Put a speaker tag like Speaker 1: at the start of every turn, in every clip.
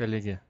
Speaker 1: коллеги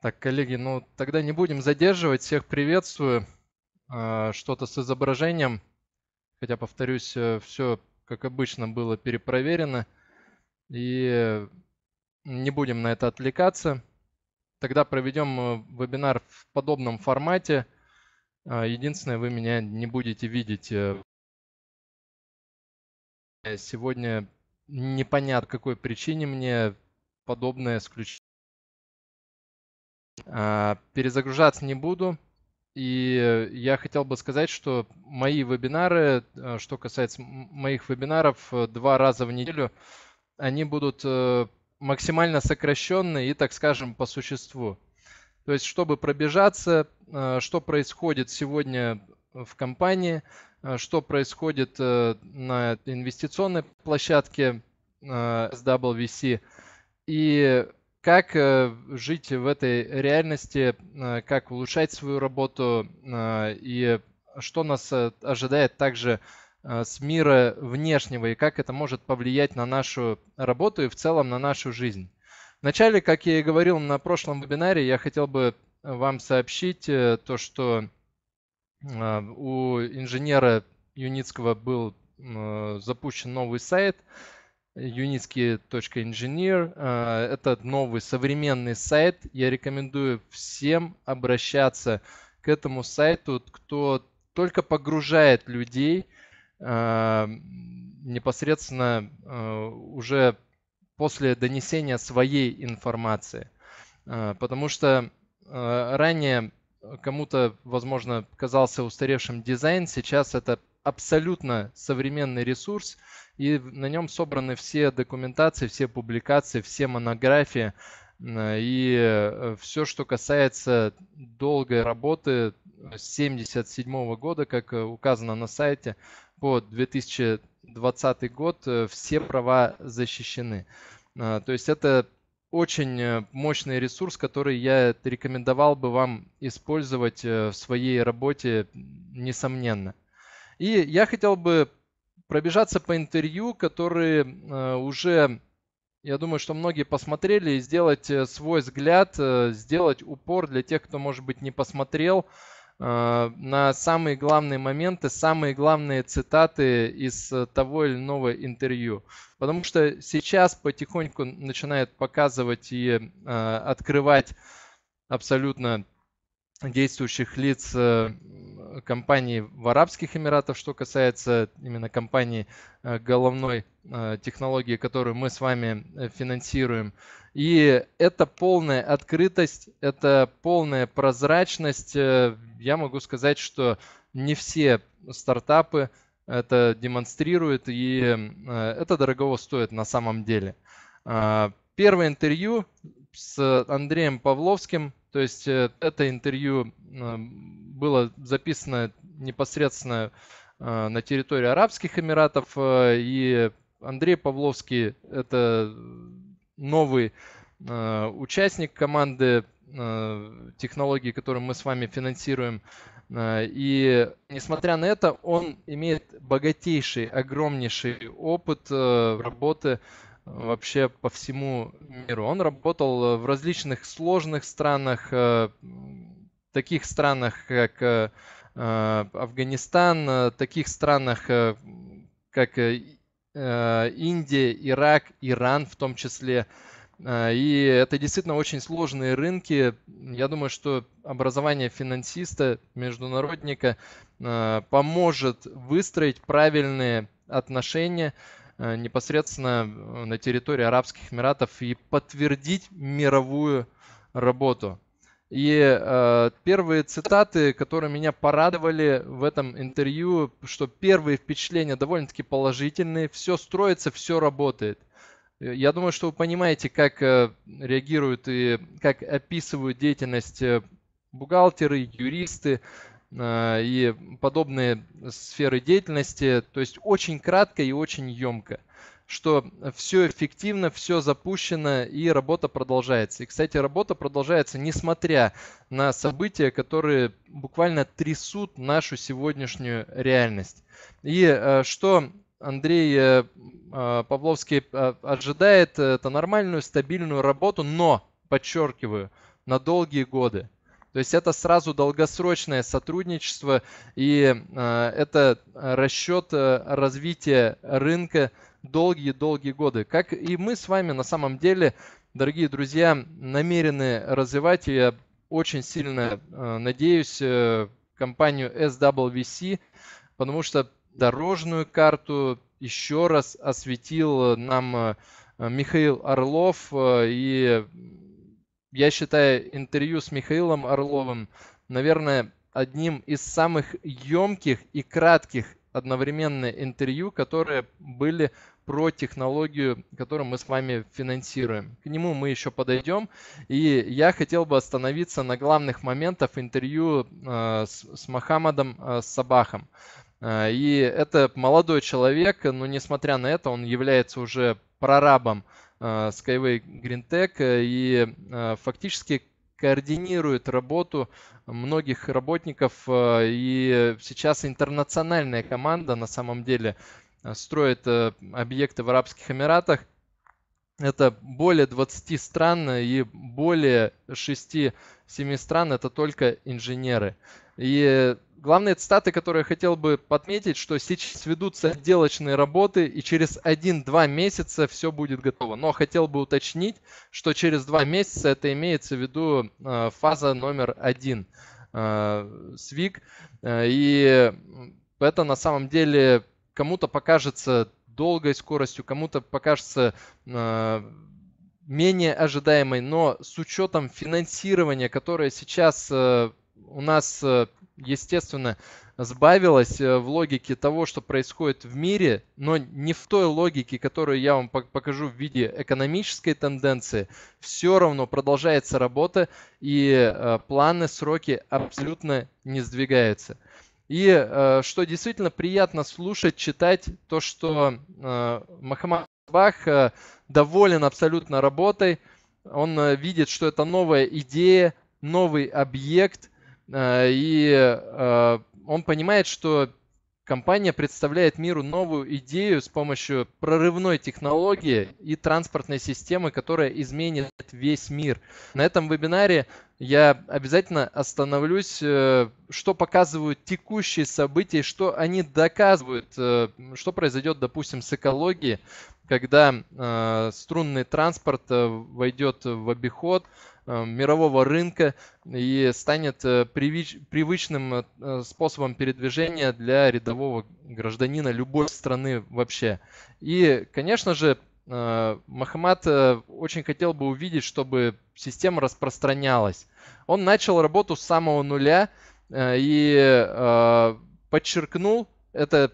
Speaker 1: Так, коллеги, ну тогда не будем задерживать. Всех приветствую. А, что-то с изображением. Хотя, повторюсь, э, все, как обычно, было перепроверено. И не будем на это отвлекаться. Тогда проведем э, вебинар в подобном формате. А, единственное, вы меня не будете видеть. Э. Сегодня непонятно, какой причине мне подобное исключение а, перезагружаться не буду. И я хотел бы сказать, что мои вебинары, э, что касается моих вебинаров, э, два раза в неделю, они будут э, максимально сокращенные и, так скажем, по существу. То есть, чтобы пробежаться, что происходит сегодня в компании, что происходит на инвестиционной площадке SWC и как э, жить в этой реальности, э, как улучшать свою работу э, и что нас ожидает также с мира внешнего и как это может повлиять на нашу работу и в целом на нашу жизнь. Вначале, как я и говорил на прошлом вебинаре, я хотел бы вам сообщить то, что у инженера Юницкого был запущен новый сайт – unitsky.engineer. Э, это новый современный сайт. Я рекомендую всем обращаться к этому сайту, кто только погружает людей э, непосредственно э, уже после донесения своей информации. Потому что ранее кому-то, возможно, казался устаревшим дизайн, сейчас это абсолютно современный ресурс, и на нем собраны все документации, все публикации, все монографии и э, все, что касается долгой работы с 1977 года, как э, указано на сайте, по 2020 год э, все права защищены. А, то есть это очень мощный ресурс, который я рекомендовал бы вам использовать в своей работе, несомненно. И я хотел бы пробежаться по интервью, которые э, уже, я думаю, что многие посмотрели, и сделать э, свой взгляд, э, сделать упор для тех, кто, может быть, не посмотрел, на самые главные моменты, самые главные цитаты из того или иного интервью. Потому что сейчас потихоньку начинает показывать и открывать абсолютно действующих лиц компаний в Арабских Эмиратах, что касается именно компании э, головной э, технологии, которую мы с вами э, финансируем. И это полная открытость, это полная прозрачность. Я могу сказать, что не все стартапы это демонстрируют, и это дорого стоит на самом деле. А, первое интервью с Андреем Павловским то есть э, это интервью было записано непосредственно э, на территории Арабских Эмиратов. Э, и Андрей Павловский – это новый участник команды технологий, которые мы с вами финансируем. И несмотря на это, он имеет богатейший, огромнейший опыт работы вообще по всему миру. Он работал э, в различных сложных странах, э, таких странах, как э, Афганистан, таких странах, как Индия, Ирак, Иран в том числе. И это действительно очень сложные рынки. Я думаю, что образование финансиста, международника поможет выстроить правильные отношения Э, непосредственно э, на территории Арабских Эмиратов и подтвердить мировую работу. И э, первые цитаты, которые меня порадовали в этом интервью, что первые впечатления довольно-таки положительные, все строится, все работает. Э, я думаю, что вы понимаете, как э, реагируют и как описывают деятельность бухгалтеры, юристы, Э, и подобные сферы деятельности. То есть очень кратко и очень емко что все эффективно, все запущено и работа продолжается. И, кстати, работа продолжается, несмотря на события, которые буквально трясут нашу сегодняшнюю реальность. И э, что Андрей э, Павловский ожидает, это нормальную, стабильную работу, но, подчеркиваю, на долгие годы. То есть это сразу долгосрочное сотрудничество и э, это расчет э, развития рынка долгие-долгие годы. Как и мы с вами на самом деле, дорогие друзья, намерены развивать, и я очень сильно э, надеюсь, компанию SWC, потому что дорожную карту еще раз осветил нам Михаил Орлов и я считаю интервью с Михаилом Орловым, наверное, одним из самых емких и кратких одновременно интервью, которые были про технологию, которую мы с вами финансируем. К нему мы еще подойдем. И я хотел бы остановиться на главных моментах интервью э, с, с Мохаммадом э, с Сабахом. Э, и это молодой человек, но несмотря на это, он является уже прорабом Э, Skyway Green Tech э, и э, фактически координирует работу многих работников. И сейчас интернациональная команда на самом деле строит объекты в Арабских Эмиратах. Это более 20 стран и более 6-7 стран это только инженеры. И главные цитаты, которые я хотел бы подметить, что сейчас ведутся отделочные работы, и через 1-2 месяца все будет готово. Но хотел бы уточнить, что через 2 месяца это имеется в виду э, фаза номер 1 э, СВИК. Э, и это на самом деле кому-то покажется долгой скоростью, кому-то покажется менее ожидаемой, но с учетом финансирования, которое сейчас у нас, э, естественно, сбавилось э, в логике того, что происходит в мире, но не в той логике, которую я вам покажу в виде экономической тенденции. Все равно продолжается работа, и э, планы, сроки абсолютно не сдвигаются. И что действительно приятно слушать, читать, то, что Махамад Бах доволен абсолютно работой, он видит, что это новая идея, новый объект – Э, и э, он понимает, что компания представляет миру новую идею с помощью прорывной технологии и транспортной системы, которая изменит весь мир. На этом вебинаре я обязательно остановлюсь, э, что показывают текущие события, что они доказывают, что произойдет, допустим, с экологией, когда э, струнный транспорт э, войдет в обиход э, мирового рынка и станет э, привич, привычным э, способом передвижения для рядового гражданина любой страны вообще. И, конечно же, э, Махамад очень хотел бы увидеть, чтобы система распространялась. Он начал работу с самого нуля и подчеркнул это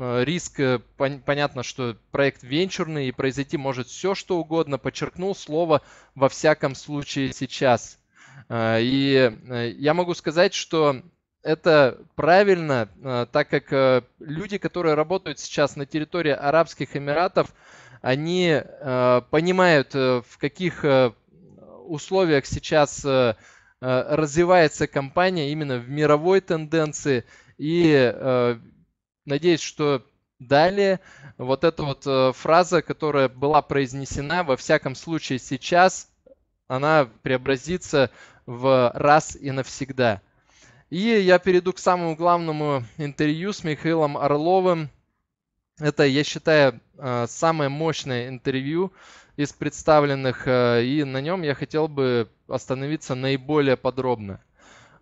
Speaker 1: Э, риск, э, пон понятно, что проект венчурный и произойти может все, что угодно, подчеркнул слово «во всяком случае сейчас». Э, и я могу сказать, что это правильно, так как люди, которые работают сейчас на территории Арабских Эмиратов, они понимают, в каких условиях сейчас развивается компания именно в мировой тенденции, и Надеюсь, что далее вот эта вот э, фраза, которая была произнесена, во всяком случае сейчас, она преобразится в раз и навсегда. И я перейду к самому главному интервью с Михаилом Орловым. Это, я считаю, э, самое мощное интервью из представленных, э, и на нем я хотел бы остановиться наиболее подробно.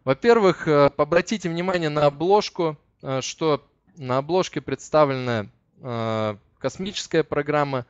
Speaker 1: Во-первых, обратите внимание на обложку, что на обложке представлены э, космическая программа,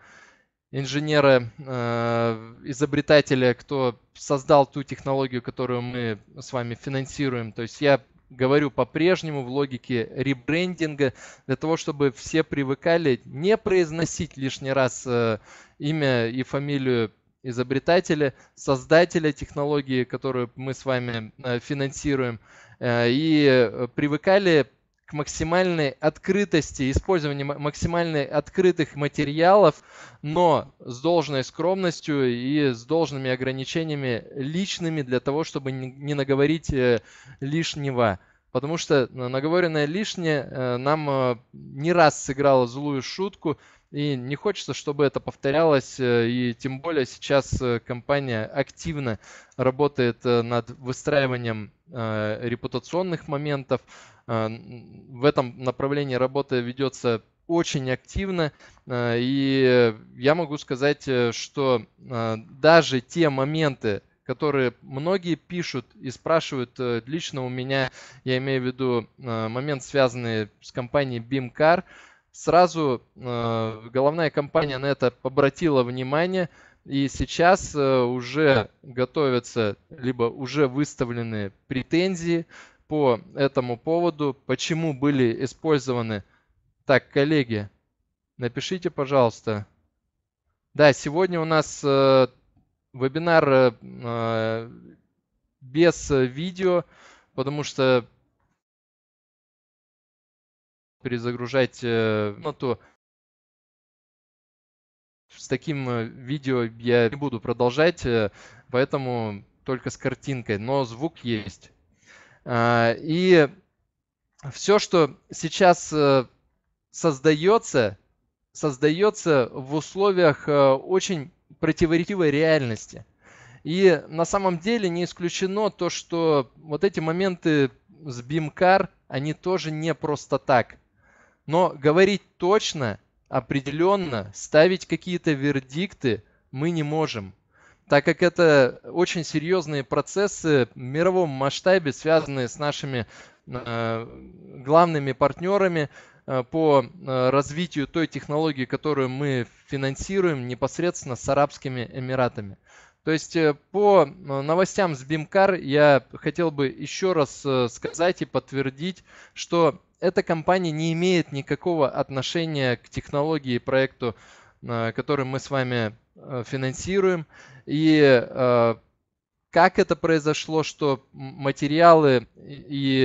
Speaker 1: инженеры, э, изобретатели, кто создал ту технологию, которую мы с вами финансируем. То есть я говорю по-прежнему в логике ребрендинга, для того, чтобы все привыкали не произносить лишний раз э, имя и фамилию изобретателя, создателя технологии, которую мы с вами финансируем, и привыкали к максимальной открытости, использованию максимально открытых материалов, но с должной скромностью и с должными ограничениями личными для того, чтобы не наговорить э, лишнего. Потому что э, наговоренное лишнее э, нам не раз сыграло злую шутку, и не хочется, чтобы это повторялось, и тем более сейчас компания активно работает над выстраиванием репутационных моментов, Э, в этом направлении работа ведется очень активно. Э, и я могу сказать, э, что даже те моменты, которые многие пишут и спрашивают лично у меня, я имею в виду момент, связанный с компанией BIMcar, сразу головная компания на это обратила внимание, и сейчас уже готовятся, либо уже выставлены претензии по этому поводу, почему были использованы. Так, коллеги, напишите, пожалуйста. Да, сегодня у нас э, вебинар э, э без видео, потому что перезагружать э, ну, то с таким э, видео я не буду продолжать, э, поэтому только с картинкой, но звук есть. А, и все, что сейчас э, создается, создается в условиях э, очень противоречивой реальности. И на самом деле не исключено то, что вот эти моменты с BIMCAR, они тоже не просто так. Но говорить точно, определенно, ставить какие-то вердикты мы не можем так как это очень серьезные процессы в мировом масштабе, связанные с нашими э, главными партнерами э, по э, развитию той технологии, которую мы финансируем непосредственно с Арабскими Эмиратами. То есть по новостям с Бимкар я хотел бы еще раз сказать и подтвердить, что эта компания не имеет никакого отношения к технологии и проекту Э, который мы с вами э, финансируем. И э, как это произошло, что материалы и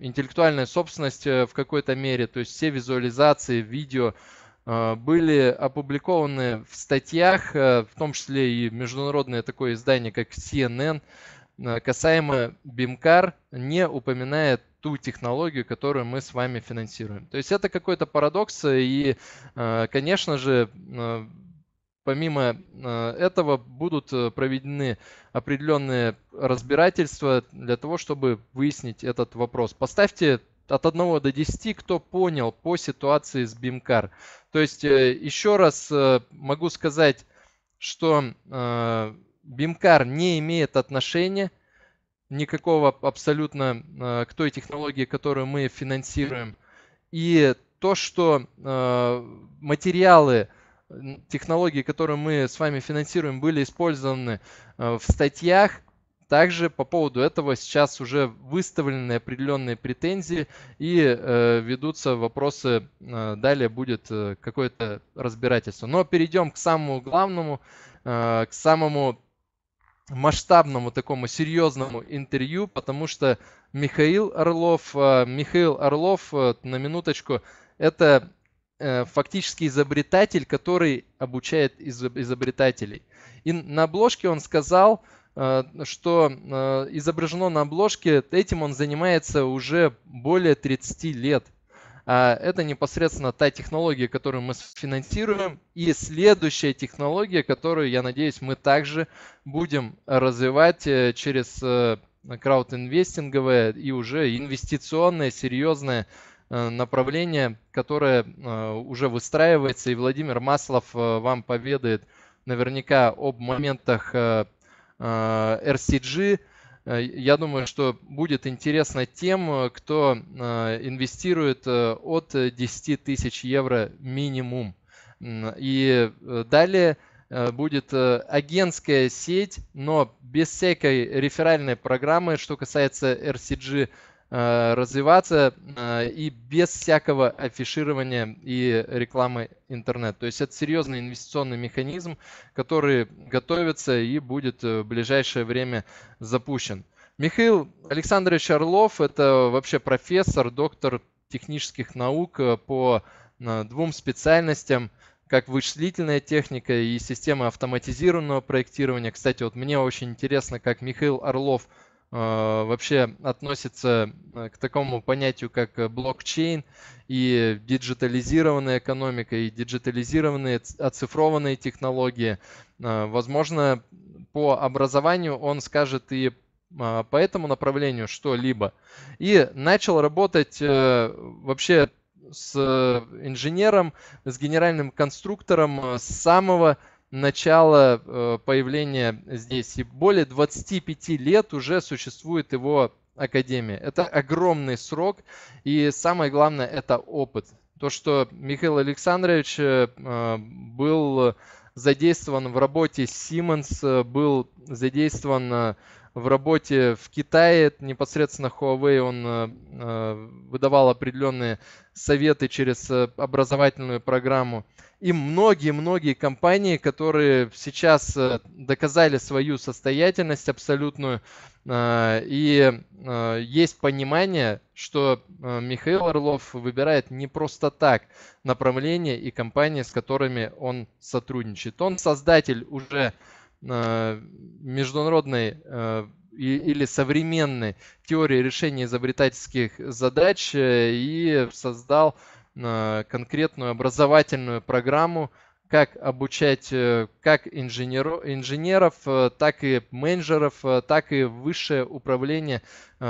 Speaker 1: интеллектуальная собственность в какой-то мере, то есть все визуализации, видео были опубликованы в статьях, в том числе и международное такое издание, как CNN, касаемо BIMCAR, не упоминает ту технологию, которую мы с вами финансируем. То есть это какой-то парадокс, и, э, конечно же, э, Помимо э, этого будут проведены определенные разбирательства для того, чтобы выяснить этот вопрос. Поставьте от 1 до 10, кто понял по ситуации с BIMCAR. То есть еще раз могу сказать, что BIMCAR не имеет отношения никакого абсолютно э, к той технологии, которую мы финансируем. И то, что э, материалы, технологии, которые мы с вами финансируем, были использованы э, в статьях, также по поводу этого сейчас уже выставлены определенные претензии и э, ведутся вопросы. Э, далее будет э, какое-то разбирательство. Но перейдем к самому главному, э, к самому масштабному такому серьезному интервью, потому что Михаил Орлов, э, Михаил Орлов, э, на минуточку, это э, фактически изобретатель, который обучает изобретателей. И на обложке он сказал, что изображено на обложке, этим он занимается уже более 30 лет. А, это непосредственно та технология, которую мы финансируем, и следующая технология, которую, я надеюсь, мы также будем развивать э, через э, краудинвестинговое и уже инвестиционное, серьезное э, направление, которое уже выстраивается, и Владимир Маслов вам поведает наверняка об моментах RCG, Э, я думаю, что будет интересно тем, кто э, инвестирует э, от 10 тысяч евро минимум. И далее будет агентская сеть, но без всякой реферальной программы, что касается RCG Э, развиваться э, и без всякого афиширования и рекламы интернет. То есть это серьезный инвестиционный механизм, который готовится и будет э, в ближайшее время запущен. Михаил Александрович Орлов – это вообще профессор, доктор технических наук по двум специальностям как вычислительная техника и система автоматизированного проектирования. Кстати, вот мне очень интересно, как Михаил Орлов – а, вообще относится э, к такому понятию, как э, блокчейн и диджитализированная экономика, и диджитализированные оцифрованные технологии. А, возможно, по образованию он скажет и а, по этому направлению что-либо. И начал работать э, вообще с инженером, с генеральным конструктором с самого начала э, появления здесь. И более 25 лет уже существует его академия. Это огромный срок. И самое главное, это опыт. То, что Михаил Александрович э, был задействован в работе Siemens, э, был задействован в работе в Китае, непосредственно Huawei, он э, э, выдавал определенные советы через э, образовательную программу. И многие-многие компании, которые сейчас доказали свою состоятельность абсолютную, и есть понимание, что Михаил Орлов выбирает не просто так направление и компании, с которыми он сотрудничает. Он создатель уже Э, международной э, или современной теории решения изобретательских задач э, и создал конкретную образовательную программу как обучать э, как инженеру, инженеров, э, так и менеджеров, э, так и высшее управление,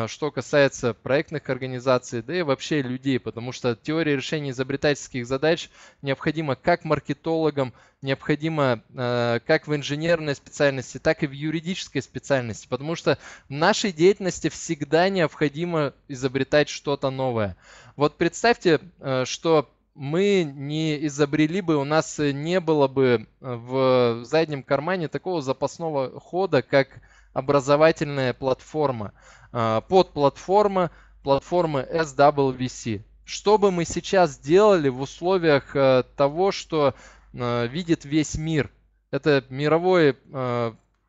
Speaker 1: что касается проектных организаций, да и вообще людей, потому что теория решения изобретательских задач необходима как маркетологам, необходимо как в инженерной специальности, так и в юридической специальности, потому что в нашей деятельности всегда необходимо изобретать что-то новое. Вот представьте, что мы не изобрели бы, у нас э, не было бы э, в заднем кармане такого запасного хода, как образовательная платформа. А, Под платформа платформы SWC. Что бы мы сейчас делали в условиях э, того, что видит весь мир? Это мировой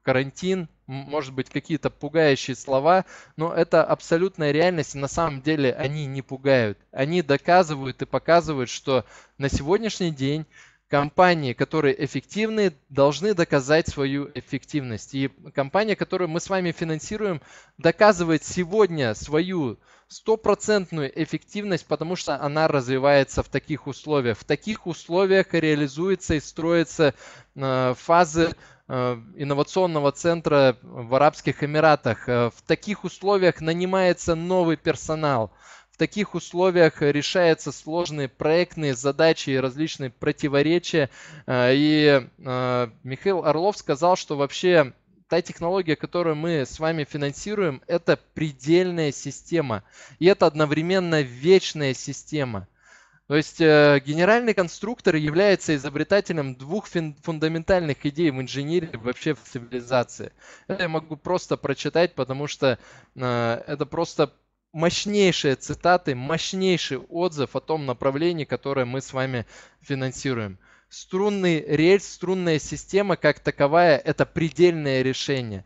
Speaker 1: карантин, может быть, какие-то пугающие слова, но это абсолютная реальность, и на самом деле они не пугают. Они доказывают и показывают, что на сегодняшний день компании, которые эффективны, должны доказать свою эффективность. И компания, которую мы с вами финансируем, доказывает сегодня свою стопроцентную эффективность, потому что она развивается в таких условиях. В таких условиях реализуется и строятся э, фазы Э, инновационного центра в Арабских Эмиратах. Э, в таких условиях нанимается новый персонал. В таких условиях решаются сложные проектные задачи и различные противоречия. Э, и Михаил Орлов сказал, что вообще та технология, которую мы с вами финансируем, это предельная система. И это одновременно вечная система. То есть э, генеральный конструктор является изобретателем двух фундаментальных идей в инженерии, вообще в цивилизации. Это я могу просто прочитать, потому что э, это просто мощнейшие цитаты, мощнейший отзыв о том направлении, которое мы с вами финансируем. Струнный рельс, струнная система как таковая – это предельное решение.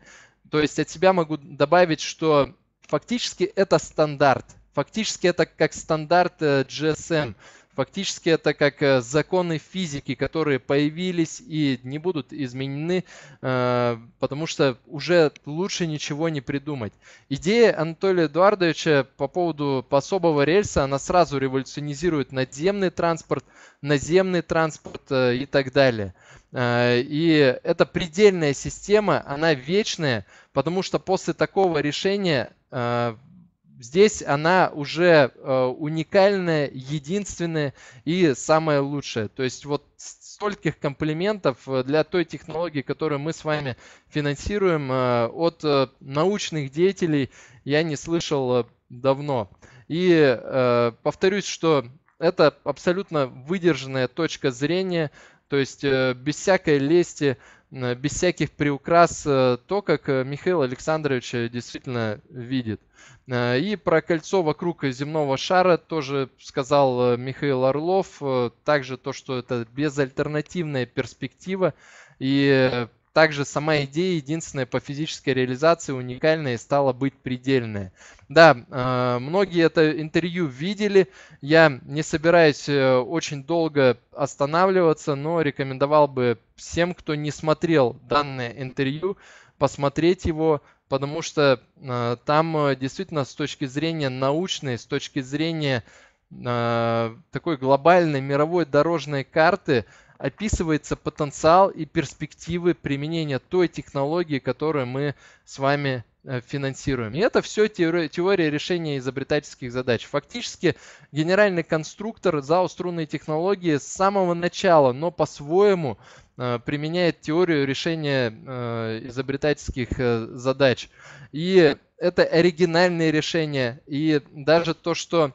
Speaker 1: То есть от себя могу добавить, что фактически это стандарт – Фактически это как стандарт э, GSM. Хм. Фактически это как э, законы физики, которые появились и не будут изменены, э, потому что уже лучше ничего не придумать. Идея Анатолия Эдуардовича по поводу особого рельса, она сразу революционизирует надземный транспорт, наземный транспорт и так далее. И эта предельная система, она вечная, потому что после такого решения Здесь она уже э, уникальная, единственная и самая лучшая. То есть вот стольких комплиментов э, для той технологии, которую мы с вами финансируем, э, от э, научных деятелей я не слышал э, давно. И э, повторюсь, что это абсолютно выдержанная точка зрения, то есть э, без всякой лести. Э, без всяких приукрас э, то, как э, Михаил Александрович действительно видит. И про кольцо вокруг земного шара тоже сказал Михаил Орлов. Также то, что это безальтернативная перспектива. И также сама идея единственная по физической реализации уникальная и стала быть предельная. Да, э, многие это интервью видели. Я не собираюсь э, очень долго останавливаться, но рекомендовал бы всем, кто не смотрел данное интервью, посмотреть его, потому что э, там действительно с точки зрения научной, с точки зрения такой глобальной мировой дорожной карты описывается потенциал и перспективы применения той технологии, которую мы с вами э, финансируем. И это все теория решения изобретательских задач. Фактически генеральный конструктор за струнные технологии с самого начала, но по-своему э, применяет теорию решения э, изобретательских задач. И это оригинальные решения. И даже то, что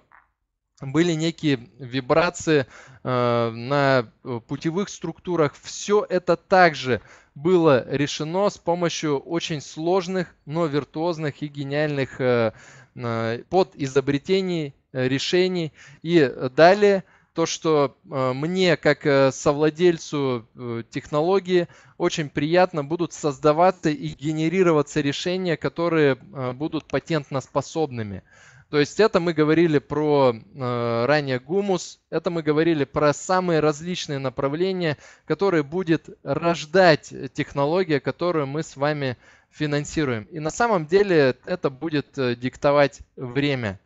Speaker 1: были некие вибрации э, на э, путевых структурах. Все это также было решено с помощью очень сложных, но виртуозных и гениальных э, э под изобретений, э, решений. И далее то, что мне, как совладельцу технологии, очень приятно будут создаваться и генерироваться решения, которые будут патентно способными. То есть это мы говорили про э, ранее гумус, это мы говорили про самые различные направления, которые будет рождать технология, которую мы с вами финансируем. И на самом деле это будет э, диктовать время.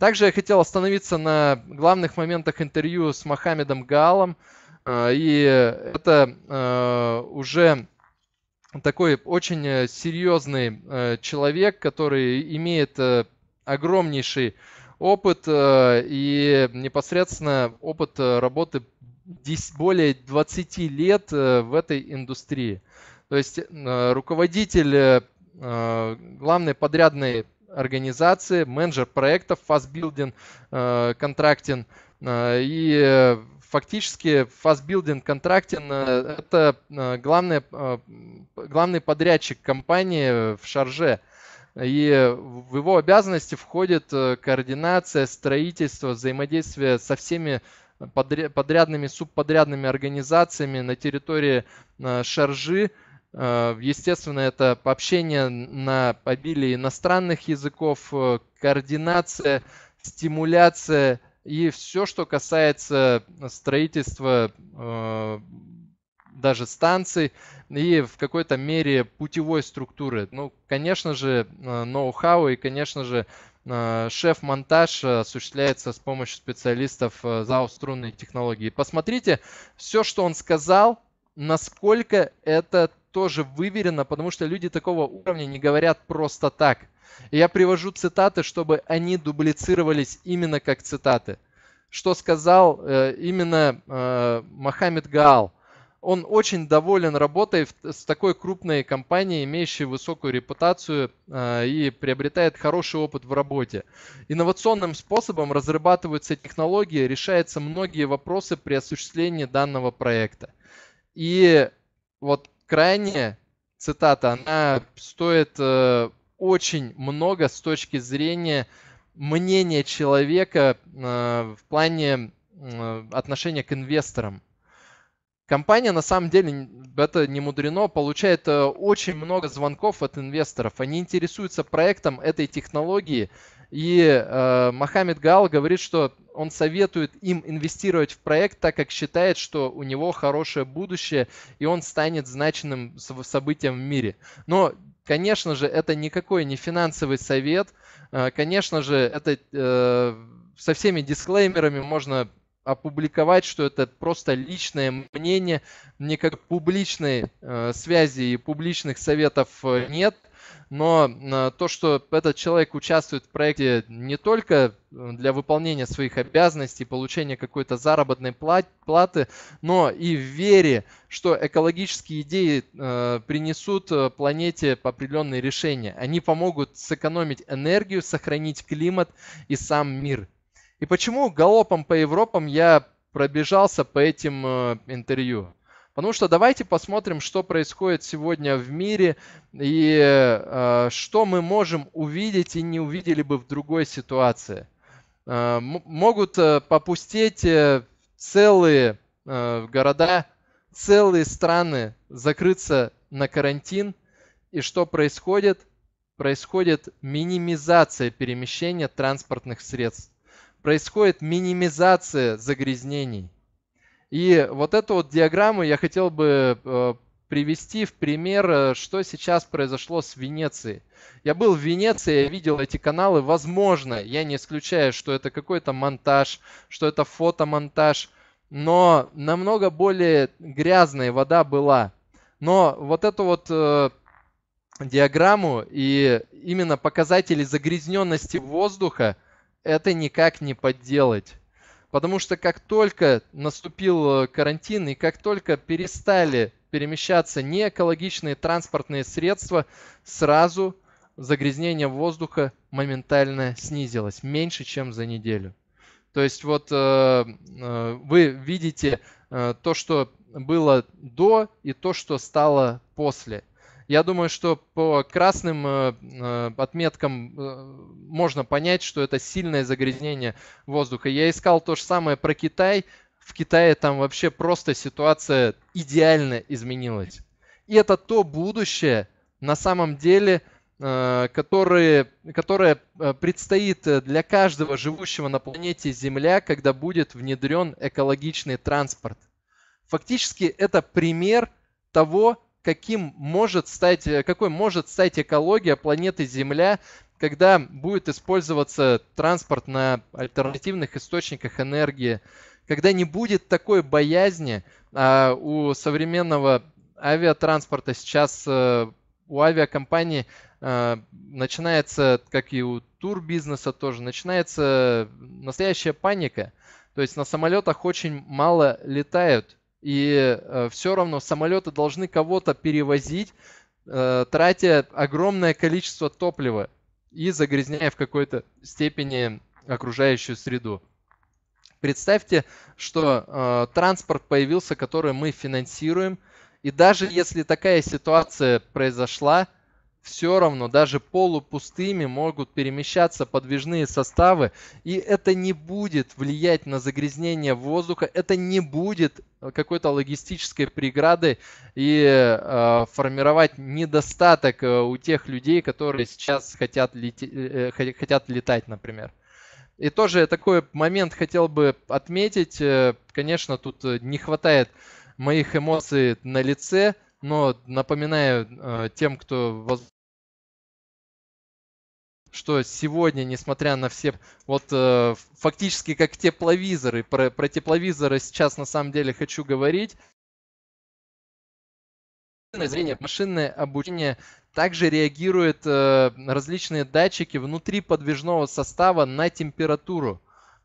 Speaker 1: Также я хотел остановиться на главных моментах интервью с Мохаммедом Гаалом. Э, и это э, уже такой очень серьезный человек, который имеет огромнейший опыт э, и непосредственно опыт э, работы более 20 лет э, в этой индустрии. То есть руководитель главной подрядной организации, менеджер проектов, фастбилдинг, контрактинг. И фактически фастбилдинг, контрактинг – это главный, главный подрядчик компании в Шарже – и в его обязанности входит э, координация, строительства, взаимодействие со всеми подрядными, субподрядными организациями на территории э, Шаржи. Э, естественно, это общение на обилии иностранных языков, координация, стимуляция и все, что касается строительства даже станций и в какой-то мере путевой структуры. Ну, конечно же, э, ноу-хау и, конечно же, э, шеф-монтаж осуществляется с помощью специалистов э, ЗАО «Струнные технологии». Посмотрите все, что он сказал, насколько это тоже выверено, потому что люди такого уровня не говорят просто так. я привожу цитаты, чтобы они дублицировались именно как цитаты. Что сказал э, именно э, Мохаммед Гаал он очень доволен работой с такой крупной компанией, имеющей высокую репутацию э, и приобретает хороший опыт в работе. Инновационным способом разрабатываются технологии, решаются многие вопросы при осуществлении данного проекта. И вот крайняя цитата, она стоит э, очень много с точки зрения мнения человека э, в плане отношения к инвесторам. Компания, на самом деле, это не мудрено, получает э, очень много звонков от инвесторов. Они интересуются проектом этой технологии. И э, Мохаммед Гал говорит, что он советует им инвестировать в проект, так как считает, что у него хорошее будущее, и он станет значимым событием в мире. Но, конечно же, это никакой не финансовый совет. Э, конечно же, это э, со всеми дисклеймерами можно опубликовать, что это просто личное мнение, никакой публичной э, связи и публичных советов э, нет. Но э, то, что этот человек участвует в проекте не только э, для выполнения своих обязанностей, получения какой-то заработной платы, но и в вере, что экологические идеи принесут планете определенные решения. Они помогут сэкономить энергию, сохранить климат и сам мир. И почему галопом по Европам я пробежался по этим э, интервью? Потому что давайте посмотрим, что происходит сегодня в мире и э, что мы можем увидеть и не увидели бы в другой ситуации. Э, могут э, попустить э, целые э, города, целые страны закрыться на карантин. И что происходит? Происходит минимизация перемещения транспортных средств происходит минимизация загрязнений. И вот эту вот диаграмму я хотел бы э, привести в пример, э, что сейчас произошло с Венецией. Я был в Венеции, я видел эти каналы. Возможно, я не исключаю, что это какой-то монтаж, что это фотомонтаж, но намного более грязная вода была. Но вот эту вот э, диаграмму и именно показатели загрязненности воздуха это никак не подделать. Потому что как только наступил э, карантин и как только перестали перемещаться неэкологичные транспортные средства, сразу загрязнение воздуха моментально снизилось, меньше, чем за неделю. То есть вот э, э вы видите э, то, что было до и то, что стало после. Я думаю, что по красным э, э, отметкам э, можно понять, что это сильное загрязнение воздуха. Я искал то же самое про Китай. В Китае там вообще просто ситуация идеально изменилась. И это то будущее, на самом деле, которые, которое предстоит для каждого живущего на планете Земля, когда будет внедрен экологичный транспорт. Фактически это пример того, каким может стать, э, какой может стать экология планеты Земля, когда будет использоваться транспорт на альтернативных источниках энергии, когда не будет такой боязни а, у современного авиатранспорта сейчас э, у авиакомпаний э, начинается, как и у турбизнеса тоже, начинается настоящая паника. То есть на самолетах очень мало летают и э, все равно самолеты должны кого-то перевозить, э, тратя огромное количество топлива и загрязняя в какой-то степени окружающую среду. Представьте, что э, транспорт появился, который мы финансируем, и даже если такая ситуация произошла, все равно даже полупустыми могут перемещаться подвижные составы, и это не будет влиять на загрязнение воздуха, это не будет э, какой-то логистической преградой и э, формировать недостаток э, у тех людей, которые сейчас хотят, лети, э, э хотят летать, например. И тоже такой момент хотел бы отметить. Конечно, тут не хватает моих эмоций на лице, но напоминаю тем, кто, что сегодня, несмотря на все, вот э, фактически как тепловизоры, про, про тепловизоры сейчас на самом деле хочу говорить. Зрение, машинное обучение также реагирует э, различные датчики внутри подвижного состава на температуру,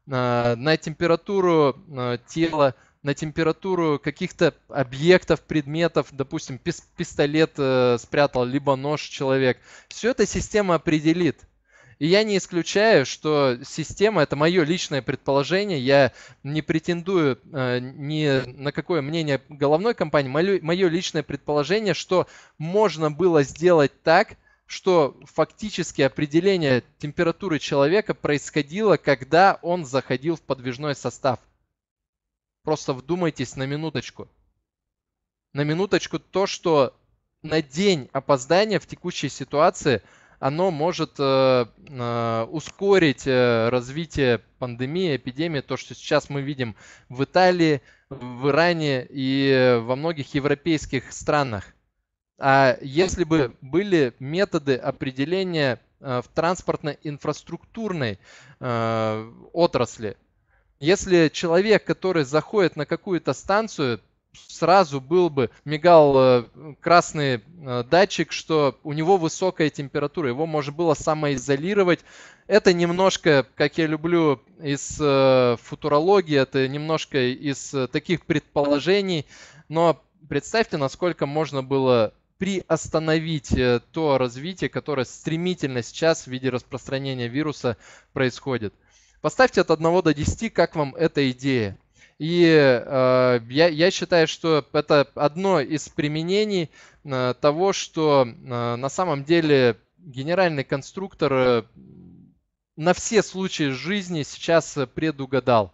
Speaker 1: э, на температуру э, тела, на температуру каких-то объектов, предметов, допустим, пис пистолет э, спрятал, либо нож человек. Все это система определит. И я не исключаю, что система, это мое личное предположение, я не претендую э, ни на какое мнение головной компании, мое, личное предположение, что можно было сделать так, что фактически определение температуры человека происходило, когда он заходил в подвижной состав. Просто вдумайтесь на минуточку. На минуточку то, что на день опоздания в текущей ситуации – оно может э, э, ускорить э, развитие пандемии, эпидемии, то, что сейчас мы видим в Италии, в Иране и во многих европейских странах. А если бы были методы определения в транспортно-инфраструктурной отрасли, если человек, который заходит на какую-то станцию, сразу был бы, мигал э, красный э, датчик, что у него высокая температура, его можно было самоизолировать. Это немножко, как я люблю из э, футурологии, это немножко из таких предположений, но представьте, насколько можно было приостановить то развитие, которое стремительно сейчас в виде распространения вируса происходит. Поставьте от 1 до 10, как вам эта идея. И э, я, я считаю, что это одно из применений э, того, что э, на самом деле генеральный конструктор э, на все случаи жизни сейчас предугадал.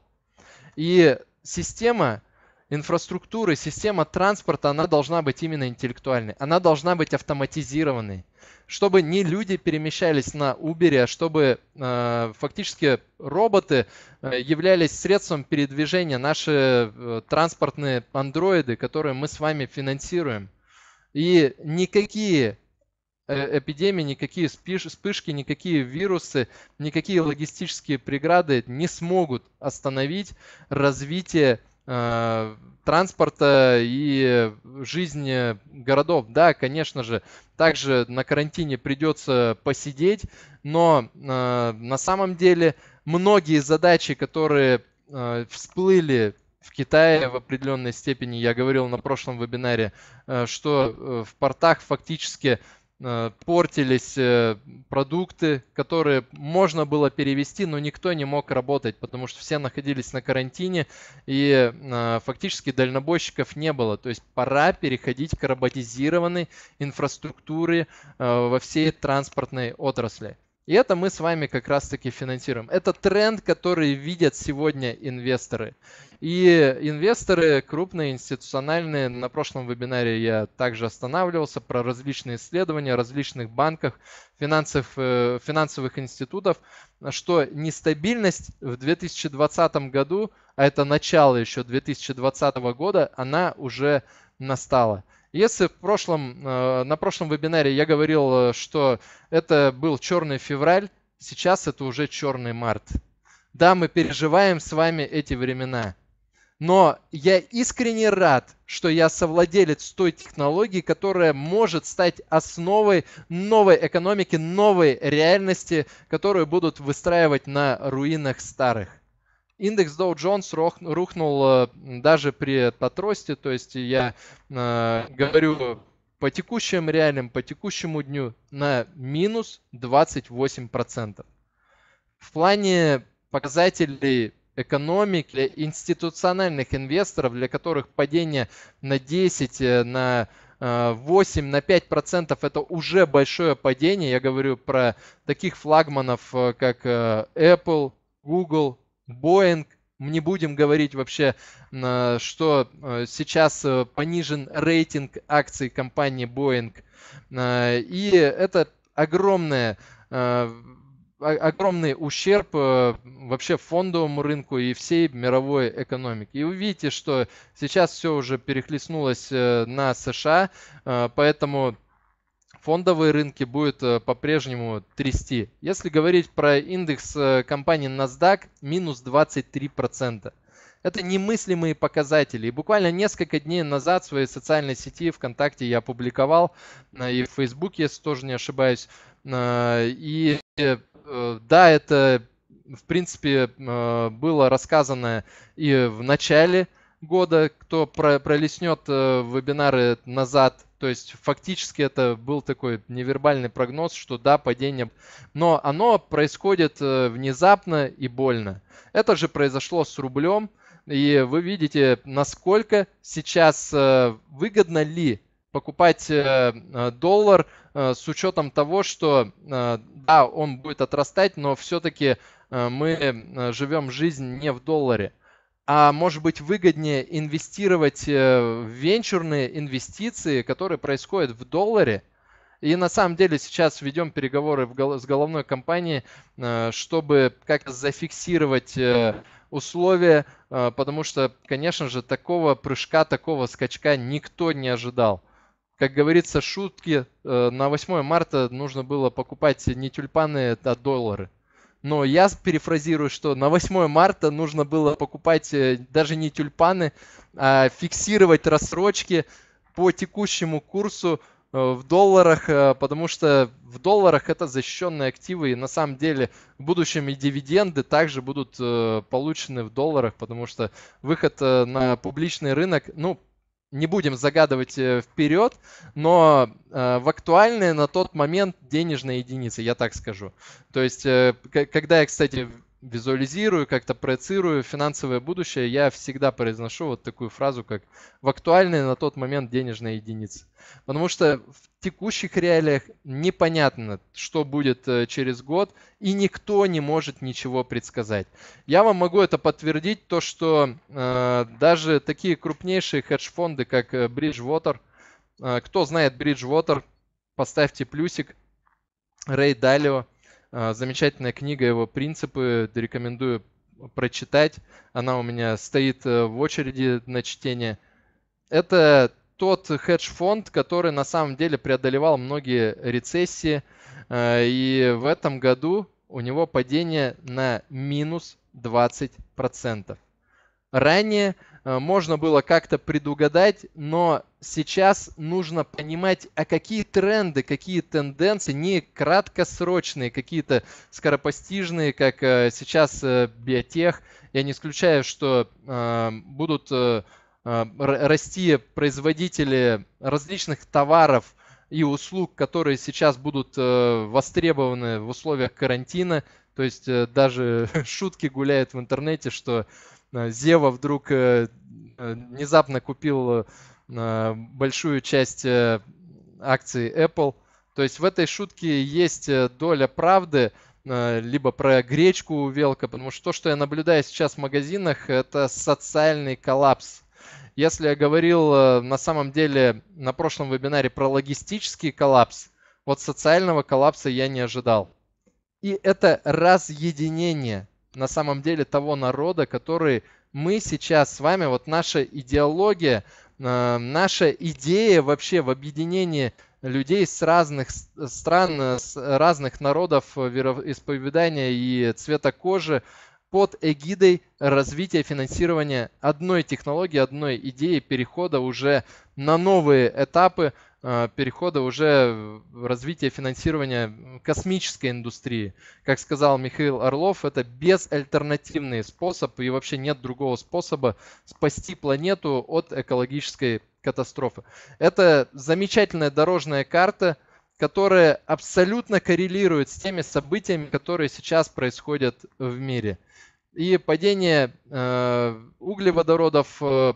Speaker 1: И система инфраструктуры, система транспорта, она должна быть именно интеллектуальной, она должна быть автоматизированной, чтобы не люди перемещались на Uber, а чтобы э, фактически роботы э, являлись средством передвижения, наши э, транспортные андроиды, которые мы с вами финансируем. И никакие э, эпидемии, никакие вспышки, никакие вирусы, никакие логистические преграды не смогут остановить развитие Э, транспорта и жизни городов. Да, конечно же, также на карантине придется посидеть, но э, на самом деле многие задачи, которые э, всплыли в Китае в определенной степени. Я говорил на прошлом вебинаре, что в портах фактически Э, портились э, продукты, которые можно было перевести, но никто не мог работать, потому что все находились на карантине и э, фактически дальнобойщиков не было. То есть пора переходить к роботизированной инфраструктуре во всей транспортной отрасли. И это мы с вами как раз-таки финансируем. Это тренд, который видят сегодня инвесторы. И инвесторы крупные, институциональные, на прошлом вебинаре я также останавливался про различные исследования различных банков, финансов, э, финансовых институтов, что нестабильность в 2020 году, а это начало еще 2020 года, она уже настала. Если в прошлом, э, на прошлом вебинаре я говорил, э, что это был черный февраль, сейчас это уже черный март. Да, мы переживаем с вами эти времена. Но я искренне рад, что я совладелец той технологии, которая может стать основой новой экономики, новой реальности, которую будут выстраивать на руинах старых. Индекс Dow Jones рухнул э, даже при отросте, то есть я э, говорю по текущим реальным, по текущему дню на минус 28%. В плане показателей экономики, для институциональных инвесторов, для которых падение на 10, э, на 8, на 5 процентов это уже большое падение. Я говорю про таких флагманов, как Apple, Google, Боинг, не будем говорить вообще, э, что э, сейчас э, понижен рейтинг акций компании Boeing. И это огромное огромный ущерб вообще фондовому рынку и всей мировой экономике. И вы видите, что сейчас все уже перехлестнулось на США, поэтому фондовые рынки будут э, по-прежнему трясти. Если говорить про индекс э, компании NASDAQ, минус 23%. Это немыслимые показатели. И буквально несколько дней назад в своей социальной сети ВКонтакте я опубликовал, э, и в Фейсбуке, если тоже не ошибаюсь. И да, это в принципе, было рассказано и в начале года, кто про пролеснет э, вебинары назад. То есть фактически это был такой невербальный прогноз, что да, падение, но оно происходит э, внезапно и больно. Это же произошло с рублем, и вы видите, насколько сейчас э, выгодно ли покупать э, э, доллар э, с учетом того, что да, он будет отрастать, но все-таки мы живем жизнь не в долларе а может быть выгоднее инвестировать э, в венчурные инвестиции, которые происходят в долларе. И на самом деле сейчас ведем переговоры с головной компанией, э, чтобы как-то зафиксировать э, условия, потому что, конечно же, такого прыжка, такого скачка никто не ожидал как говорится, шутки. На 8 марта нужно было покупать не тюльпаны, а доллары. Но я перефразирую, что на 8 марта нужно было покупать э, даже не тюльпаны, а фиксировать рассрочки по текущему курсу э, в долларах, э, потому что в долларах это защищенные активы, и на самом деле в будущем и дивиденды также будут получены в долларах, потому что выход на публичный рынок, ну, не будем загадывать э, вперед, но э, в актуальные на тот момент денежные единицы, я так скажу. То есть, э, когда я, кстати, визуализирую, как-то проецирую финансовое будущее, я всегда произношу вот такую фразу, как в актуальной на тот момент денежной единицы, Потому что в текущих реалиях непонятно, что будет э, через год, и никто не может ничего предсказать. Я вам могу это подтвердить, то что э, даже такие крупнейшие хедж-фонды, как э, Bridgewater, э, кто знает Bridgewater, поставьте плюсик, Ray Dalio. А, замечательная книга его «Принципы». Рекомендую прочитать. Она у меня стоит э, в очереди на чтение. Это тот хедж-фонд, который на самом деле преодолевал многие рецессии. Э, и в этом году у него падение на минус 20%. Ранее Э, можно было как-то предугадать, но сейчас нужно понимать, а какие тренды, какие тенденции, не краткосрочные, какие-то скоропостижные, как э, сейчас э, биотех. Я не исключаю, что будут расти производители различных товаров и услуг, которые сейчас будут востребованы в условиях карантина. То есть даже шутки гуляют в интернете, что Э, Зева вдруг э, э, внезапно купил большую часть акций Apple. То есть в этой шутке есть доля правды, либо про гречку у Велка, потому что то, что я наблюдаю сейчас в магазинах, это социальный коллапс. Если я говорил на самом деле на прошлом вебинаре про логистический коллапс, вот социального коллапса я не ожидал. И это разъединение на самом деле того народа, который мы сейчас с вами, вот наша идеология, э, наша идея вообще в объединении людей с разных стран, э, с разных народов э, вероисповедания и цвета кожи – под эгидой развития финансирования одной технологии, одной идеи перехода уже на новые этапы э, перехода уже развития финансирования космической индустрии. Как сказал Михаил Орлов, это безальтернативный способ и вообще нет другого способа спасти планету от экологической катастрофы. Это замечательная дорожная карта – которые абсолютно коррелируют с теми событиями, которые сейчас происходят в мире. И падение э, углеводородов, э,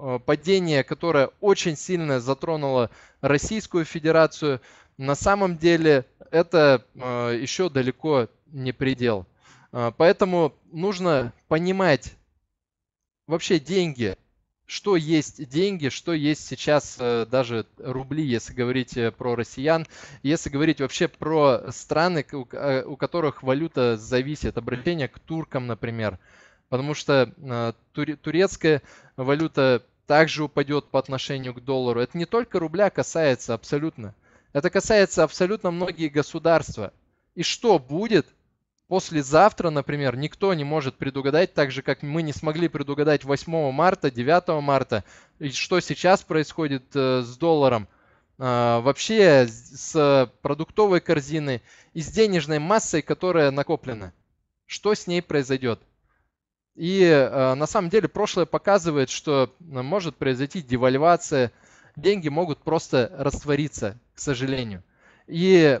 Speaker 1: э падение, которое очень сильно затронуло Российскую Федерацию, на самом деле это э, еще далеко не предел. Э, поэтому нужно понимать вообще деньги, что есть деньги, что есть сейчас э, даже рубли, если говорить э, про россиян, если говорить вообще про страны, э, у которых валюта зависит, обращение к туркам, например, потому что турецкая валюта также упадет по отношению к доллару. Это не только рубля касается абсолютно. Это касается абсолютно многие государства. И что будет, послезавтра, например, никто не может предугадать, так же, как мы не смогли предугадать 8 марта, 9 марта, и что сейчас происходит э, с долларом, э, вообще с продуктовой корзиной и с денежной массой, которая накоплена. Что с ней произойдет? И э, на самом деле прошлое показывает, что может произойти девальвация, деньги могут просто раствориться, к сожалению. И э,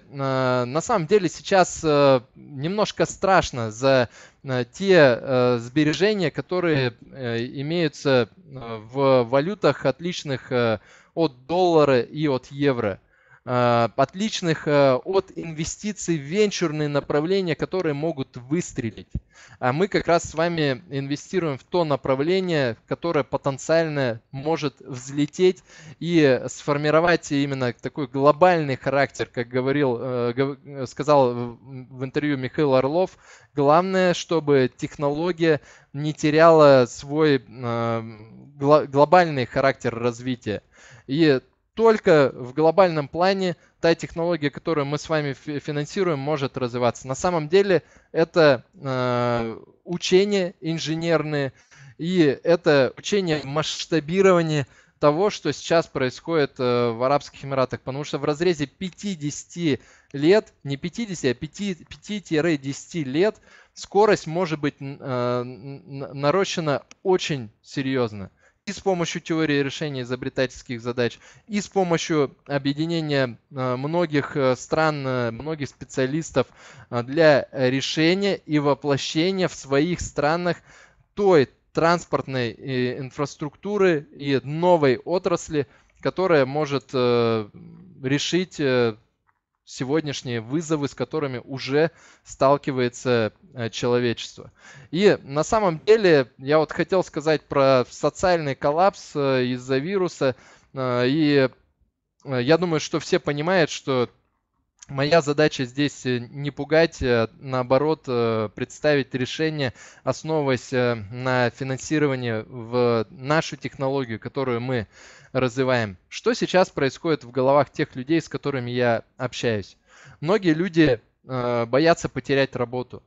Speaker 1: на самом деле сейчас э, немножко страшно за э, те э, сбережения, которые э, имеются э, в валютах отличных э, от доллара и от евро. Э, отличных э, от инвестиций в венчурные направления, которые могут выстрелить. А мы как раз с вами инвестируем в то направление, которое потенциально может взлететь и сформировать именно такой глобальный характер, как говорил, э, сказал в интервью Михаил Орлов. Главное, чтобы технология не теряла свой глобальный характер развития. И только в глобальном плане та технология, которую мы с вами финансируем, может развиваться. На самом деле это э, учения инженерные и это учение масштабирования того, что сейчас происходит э, в Арабских Эмиратах, потому что в разрезе 50 лет, не 50, а 5-10 лет скорость может быть э, нарощена очень серьезно и с помощью теории решения изобретательских задач, и с помощью объединения э, многих э, стран, э, многих специалистов для решения и воплощения в своих странах той транспортной инфраструктуры и новой отрасли, которая может решить сегодняшние вызовы, с которыми уже сталкивается э, человечество. И на самом деле я вот хотел сказать про социальный коллапс э, из-за вируса. Э, и я думаю, что все понимают, что Моя задача здесь не пугать, а наоборот, представить решение, основываясь на финансировании в нашу технологию, которую мы развиваем. Что сейчас происходит в головах тех людей, с которыми я общаюсь? Многие люди э, боятся потерять работу.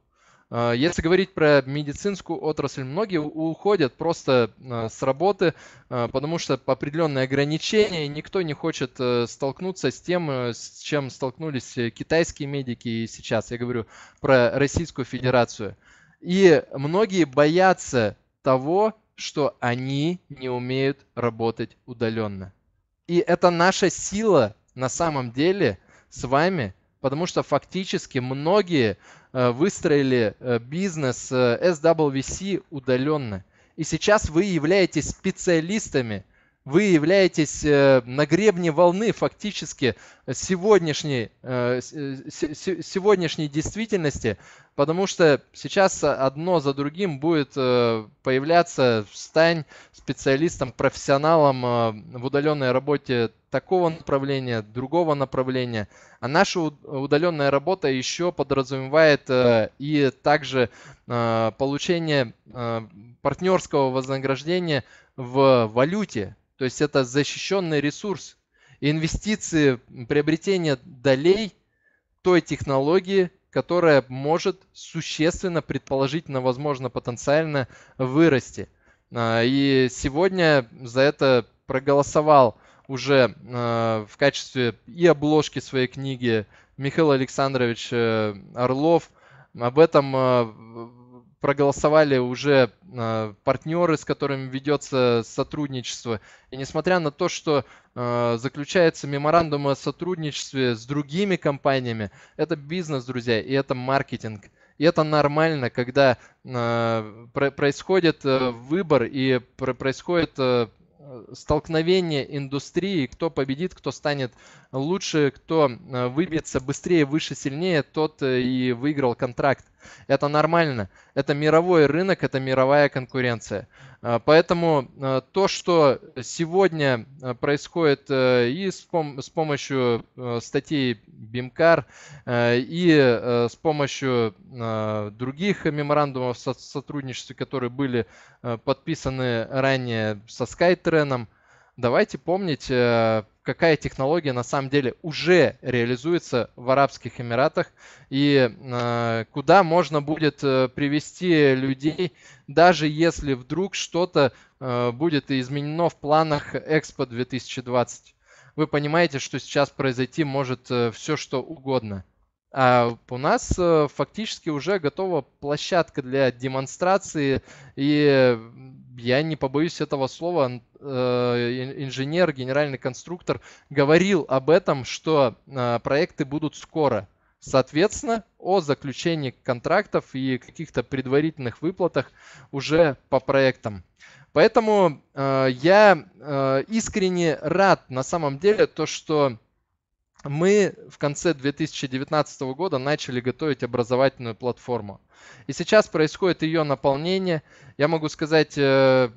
Speaker 1: Э, если говорить про медицинскую отрасль, многие уходят просто э, с работы, э, потому что по определенные ограничения, и никто не хочет столкнуться с тем, с чем столкнулись китайские медики и сейчас. Я говорю про Российскую Федерацию. И многие боятся того, что они не умеют работать удаленно. И это наша сила на самом деле с вами, потому что фактически многие э, выстроили э, бизнес э, SWC удаленно. И сейчас вы являетесь специалистами – вы являетесь э, на гребне волны фактически сегодняшней, э, э, сегодняшней действительности, потому что сейчас одно за другим будет появляться, стань специалистом, профессионалом в удаленной работе такого направления, другого направления. А наша удаленная работа еще подразумевает и также получение партнерского вознаграждения в валюте, то есть это защищенный ресурс. Инвестиции, приобретение долей той технологии, которая может существенно, предположительно, возможно, потенциально вырасти. А, и сегодня за это проголосовал уже а, в качестве и обложки своей книги Михаил Александрович э, Орлов. Об этом а, проголосовали уже э, партнеры, с которыми ведется сотрудничество. И несмотря на то, что э, заключается меморандум о сотрудничестве с другими компаниями, это бизнес, друзья, и это маркетинг. И это нормально, когда э, про происходит э, выбор и про происходит э, Э, столкновение индустрии, кто победит, кто станет лучше, кто э, выбьется быстрее, выше, сильнее, тот э, и выиграл контракт. Это нормально. Это мировой рынок, это мировая конкуренция. А, поэтому а, то, что сегодня а, происходит э, и с помощью статей BIMCAR, и с помощью э, э, других меморандумов сотрудничества, которые были подписаны ранее со SkyTren, давайте помнить, э, какая технология на самом деле уже реализуется в Арабских Эмиратах и э, куда можно будет э, привести людей, даже если вдруг что-то будет изменено в планах Экспо 2020. Вы понимаете, что сейчас произойти может все, что угодно. А у нас фактически уже готова площадка для демонстрации и я не побоюсь этого слова, э, инженер, генеральный конструктор говорил об этом, что э, проекты будут скоро. Соответственно, о заключении контрактов и каких-то предварительных выплатах уже по проектам. Поэтому э, я э, искренне рад на самом деле то, что мы в конце 2019 года начали готовить образовательную платформу. И сейчас происходит ее наполнение. Я могу сказать, э,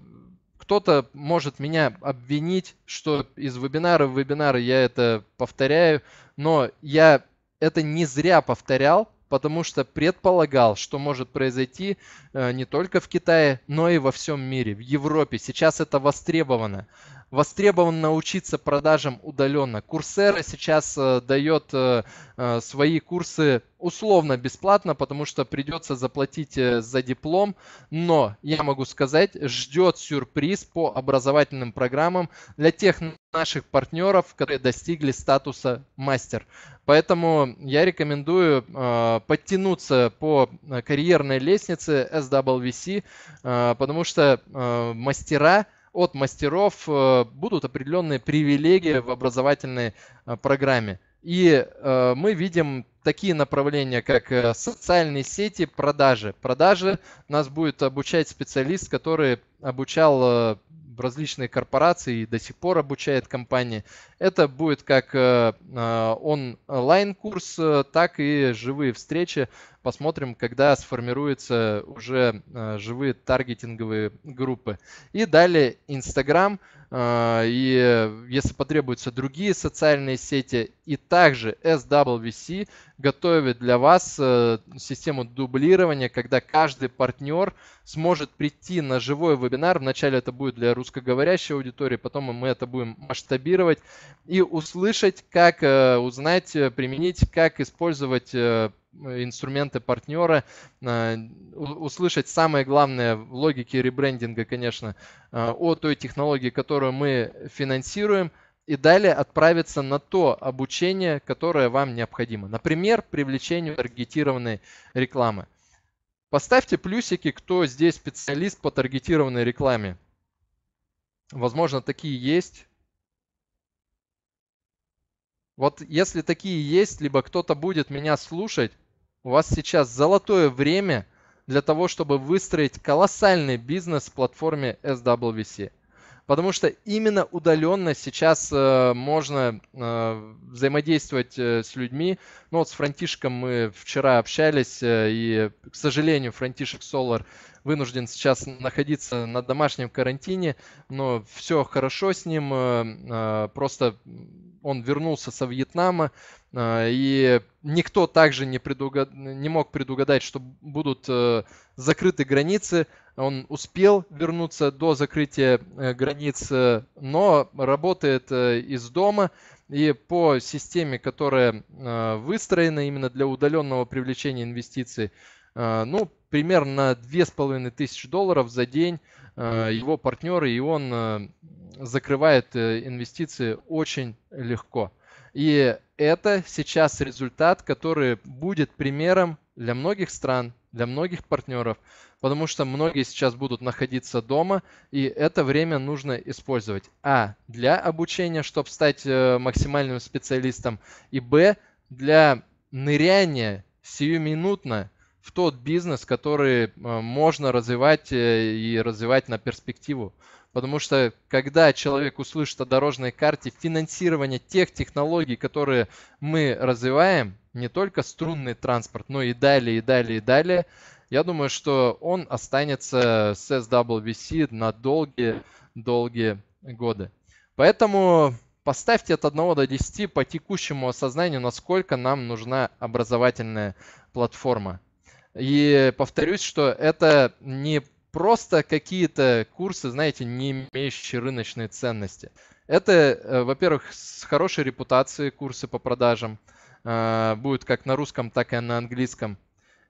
Speaker 1: кто-то может меня обвинить, что из вебинара в вебинары я это повторяю, но я это не зря повторял, потому что предполагал, что может произойти э, не только в Китае, но и во всем мире, в Европе. Сейчас это востребовано востребован научиться продажам удаленно. Курсера сейчас э, дает э, э, свои курсы условно бесплатно, потому что придется заплатить за диплом, но я могу сказать, ждет сюрприз по образовательным программам для тех наших партнеров, которые достигли статуса мастер. Поэтому я рекомендую э, подтянуться по карьерной лестнице SWC, э, потому что э, мастера – от мастеров э, будут определенные привилегии в образовательной э, программе. И э, мы видим такие направления, как социальные сети, продажи. Продажи нас будет обучать специалист, который обучал э, различные корпорации и до сих пор обучает компании. Это будет как онлайн-курс, так и живые встречи посмотрим, когда сформируются уже э, живые таргетинговые группы. И далее Инстаграм, э, и э, если потребуются другие социальные сети, и также SWC готовит для вас систему дублирования, когда каждый партнер сможет прийти на живой вебинар. Вначале это будет для русскоговорящей аудитории, потом мы это будем масштабировать и услышать, как узнать, применить, как использовать инструменты партнера, э, услышать самое главное в логике ребрендинга, конечно, э, о той технологии, которую мы финансируем, и далее отправиться на то обучение, которое вам необходимо. Например, привлечению таргетированной рекламы. Поставьте плюсики, кто здесь специалист по таргетированной рекламе. Возможно, такие есть. Вот если такие есть, либо кто-то будет меня слушать, у вас сейчас золотое время для того, чтобы выстроить колоссальный бизнес в платформе SWC. Потому что именно удаленно сейчас э, можно э, взаимодействовать э, с людьми. Ну вот с Франтишком мы вчера общались, э, и, к сожалению, Франтишек Солар вынужден сейчас находиться на домашнем карантине, но все хорошо с ним, э, э, просто он вернулся со Вьетнама, а, и никто также не, предугад... не мог предугадать, что будут э, закрыты границы. Он успел вернуться до закрытия э, границ, э, но работает из дома. И по системе, которая выстроена именно для удаленного привлечения инвестиций, ну, примерно половиной тысячи долларов за день его партнеры, и он закрывает инвестиции очень легко. И это сейчас результат, который будет примером для многих стран, для многих партнеров, потому что многие сейчас будут находиться дома, и это время нужно использовать. А, для обучения, чтобы стать э, максимальным специалистом, и Б, для ныряния сиюминутно в тот бизнес, который э, можно развивать э, и развивать на перспективу. Потому что когда человек услышит о дорожной карте финансирование тех технологий, которые мы развиваем, не только струнный транспорт, но и далее, и далее, и далее, я думаю, что он останется с SWC на долгие-долгие годы. Поэтому поставьте от 1 до 10 по текущему осознанию, насколько нам нужна образовательная платформа. И повторюсь, что это не просто какие-то курсы, знаете, не имеющие рыночной ценности. Это, э, во-первых, с хорошей репутацией курсы по продажам. Э, будут как на русском, так и на английском.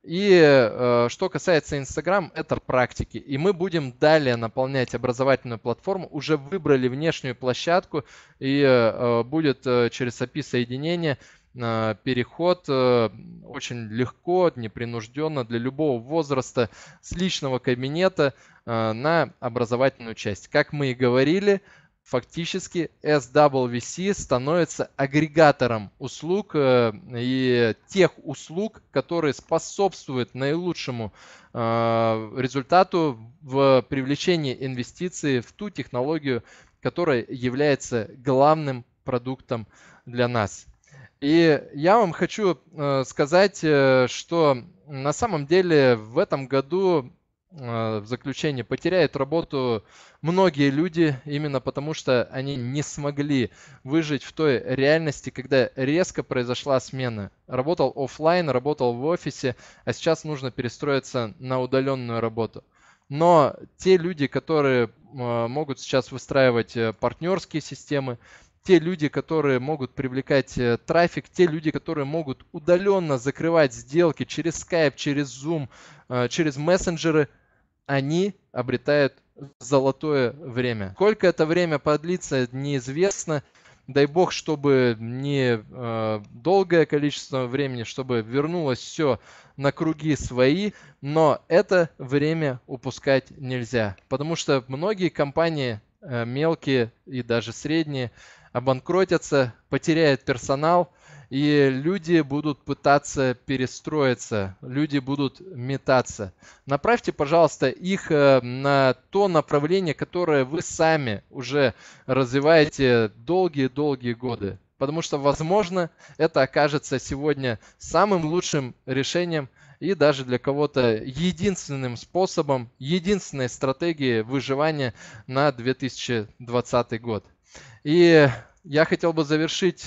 Speaker 1: И э, что касается Instagram, это практики. И мы будем далее наполнять образовательную платформу. Уже выбрали внешнюю площадку и будет через API соединение – Э, переход э, очень легко, непринужденно для любого возраста с личного кабинета э, на образовательную часть. Как мы и говорили, фактически SWC становится агрегатором услуг и тех услуг, которые способствуют наилучшему результату в привлечении инвестиций в ту технологию, которая является главным продуктом для нас. И я вам хочу э, сказать, э, что на самом деле в этом году э, в заключение потеряют работу многие люди именно потому, что они не смогли выжить в той реальности, когда резко произошла смена. Работал офлайн, работал в офисе, а сейчас нужно перестроиться на удаленную работу. Но те люди, которые могут сейчас выстраивать партнерские системы, те люди, которые могут привлекать э, трафик, те люди, которые могут удаленно закрывать сделки через Skype, через Zoom, э, через мессенджеры, они обретают золотое время. Сколько это время продлится, неизвестно. Дай бог, чтобы не э, долгое количество времени, чтобы вернулось все на круги свои, но это время упускать нельзя, потому что многие компании э, мелкие и даже средние обанкротятся, потеряют персонал, и люди будут пытаться перестроиться, люди будут метаться. Направьте, пожалуйста, их э, на то направление, которое вы сами уже развиваете долгие-долгие годы. Потому что, возможно, это окажется сегодня самым лучшим решением и даже для кого-то единственным способом, единственной стратегией выживания на 2020 год. И я хотел бы завершить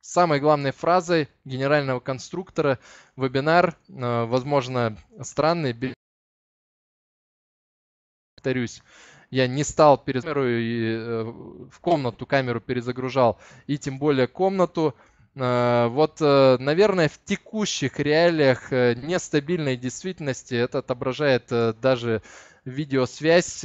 Speaker 1: самой главной фразой генерального конструктора вебинар, э, возможно, странный, повторюсь, я не стал перед э, в комнату камеру перезагружал, и тем более комнату. Э, вот, наверное, в текущих реалиях нестабильной действительности это отображает даже видеосвязь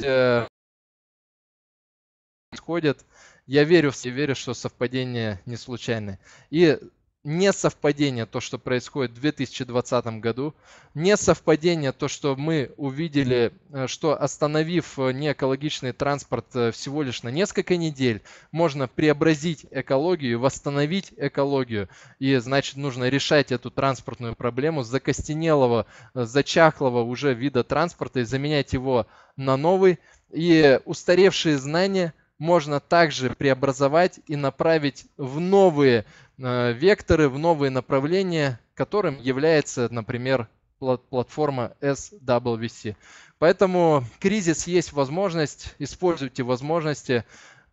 Speaker 1: происходит. Я верю, я верю, что совпадение не случайное. И не совпадение то, что происходит в 2020 году, не совпадение то, что мы увидели, э, что остановив э, неэкологичный транспорт э, всего лишь на несколько недель, можно преобразить экологию, восстановить экологию. И значит, нужно решать эту транспортную проблему закостенелого, зачахлого уже вида транспорта и заменять его на новый. И устаревшие знания – можно также преобразовать и направить в новые э, векторы, в новые направления, которым является, например, платформа SWC. Поэтому кризис есть возможность, используйте возможности,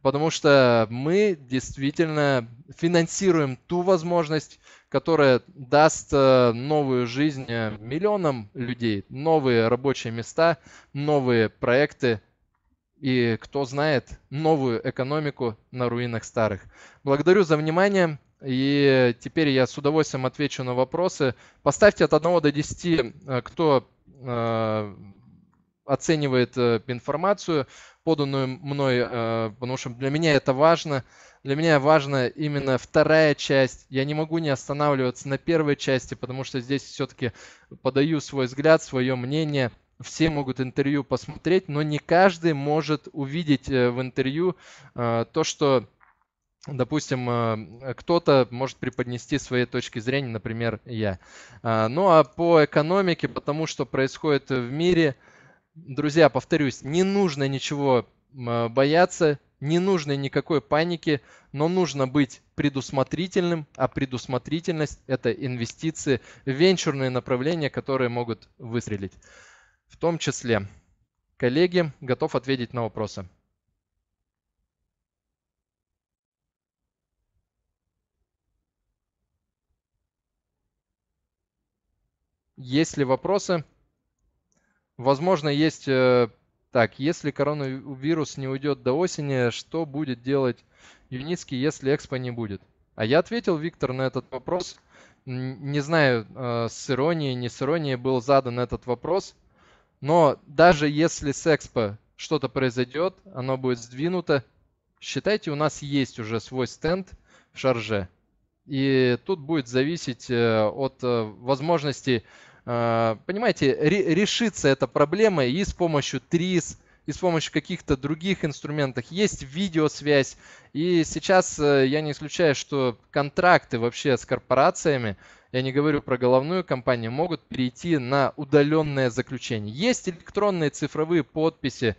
Speaker 1: потому что мы действительно финансируем ту возможность, которая даст э, новую жизнь э, миллионам людей, новые рабочие места, новые проекты, и, кто знает, новую экономику на руинах старых. Благодарю за внимание. И теперь я с удовольствием отвечу на вопросы. Поставьте от 1 до 10, э, кто э, оценивает э, информацию, поданную мной, потому что для меня это важно. Для меня важна именно вторая часть. Я не могу не останавливаться на первой части, потому что здесь все-таки подаю свой взгляд, свое мнение – все могут интервью посмотреть, но не каждый может увидеть э, в интервью э, то, что, допустим, э, кто-то может преподнести свои точки зрения, например, я. Ну а по экономике, потому что происходит в мире, друзья, повторюсь, не нужно ничего бояться, не нужно никакой паники, но нужно быть предусмотрительным, а предусмотрительность – это инвестиции в венчурные направления, которые могут выстрелить в том числе. Коллеги, готов ответить на вопросы. Есть ли вопросы? Возможно, есть... Э, так, если коронавирус не уйдет до осени, что будет делать Юницкий, если Экспо не будет? А я ответил, Виктор, на этот вопрос. Не знаю, э, с иронией, не с иронией был задан этот вопрос. Но даже если с Экспо что-то произойдет, оно будет сдвинуто, считайте, у нас есть уже свой стенд в Шарже. И тут будет зависеть э, от э, возможности, э, понимаете, решится эта проблема и с помощью ТРИС, и с помощью каких-то других инструментов. Есть видеосвязь. И сейчас я не исключаю, что контракты вообще с корпорациями я не говорю про головную компанию, могут перейти на удаленное заключение. Есть электронные цифровые подписи,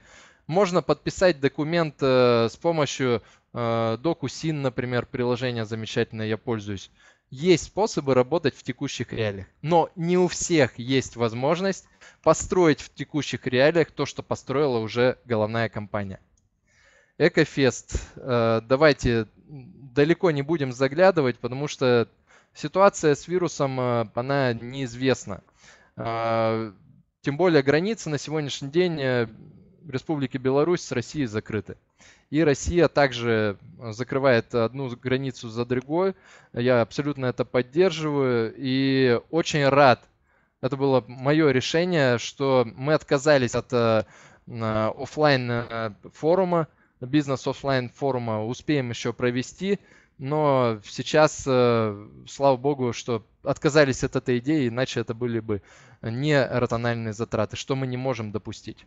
Speaker 1: можно подписать документ э, с помощью э, DocuSign, например, приложение замечательное, я пользуюсь. Есть способы работать в текущих реалиях, но не у всех есть возможность построить в текущих реалиях то, что построила уже головная компания. Экофест. Э, давайте далеко не будем заглядывать, потому что ситуация с вирусом, э, она неизвестна. Э, тем более границы на сегодняшний день э, Республики Беларусь с Россией закрыты. И Россия также закрывает одну границу за другой. Я абсолютно это поддерживаю и очень рад. Это было мое решение, что мы отказались от офлайн форума, бизнес офлайн форума успеем еще провести но сейчас, э, слава богу, что отказались от этой идеи, иначе это были бы не ротональные затраты, что мы не можем допустить.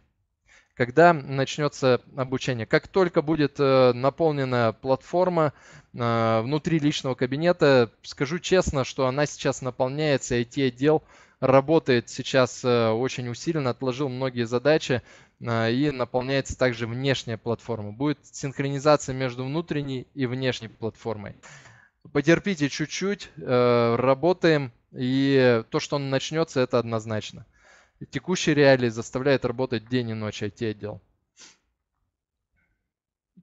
Speaker 1: Когда начнется обучение? Как только будет э, наполнена платформа э, внутри личного кабинета, скажу честно, что она сейчас наполняется, IT-отдел работает сейчас очень усиленно, отложил многие задачи, а, и наполняется также внешняя платформа. Будет синхронизация между внутренней и внешней платформой. Потерпите чуть-чуть, э, работаем, и то, что он начнется, это однозначно. И текущие заставляет работать день и ночь IT-отдел.